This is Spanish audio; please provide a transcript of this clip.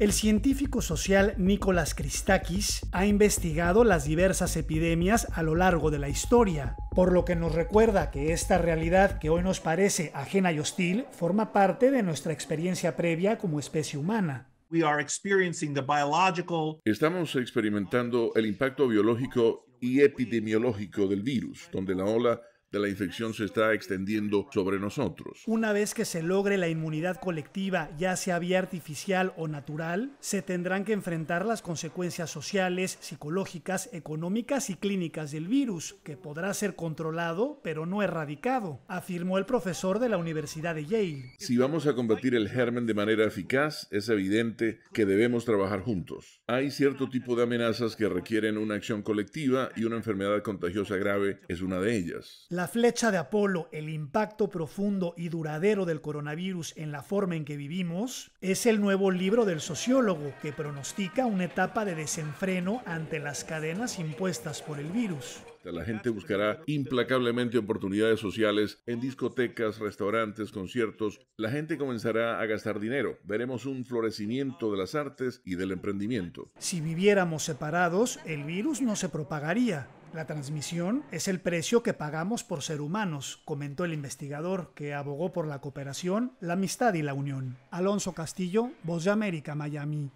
El científico social Nicolás Christakis ha investigado las diversas epidemias a lo largo de la historia, por lo que nos recuerda que esta realidad que hoy nos parece ajena y hostil forma parte de nuestra experiencia previa como especie humana. Estamos experimentando el impacto biológico y epidemiológico del virus, donde la ola de la infección se está extendiendo sobre nosotros. Una vez que se logre la inmunidad colectiva, ya sea vía artificial o natural, se tendrán que enfrentar las consecuencias sociales, psicológicas, económicas y clínicas del virus, que podrá ser controlado pero no erradicado, afirmó el profesor de la Universidad de Yale. Si vamos a combatir el germen de manera eficaz, es evidente que debemos trabajar juntos. Hay cierto tipo de amenazas que requieren una acción colectiva y una enfermedad contagiosa grave es una de ellas. La flecha de Apolo, el impacto profundo y duradero del coronavirus en la forma en que vivimos, es el nuevo libro del sociólogo que pronostica una etapa de desenfreno ante las cadenas impuestas por el virus. La gente buscará implacablemente oportunidades sociales en discotecas, restaurantes, conciertos. La gente comenzará a gastar dinero. Veremos un florecimiento de las artes y del emprendimiento. Si viviéramos separados, el virus no se propagaría. La transmisión es el precio que pagamos por ser humanos, comentó el investigador, que abogó por la cooperación, la amistad y la unión. Alonso Castillo, Voz de América, Miami.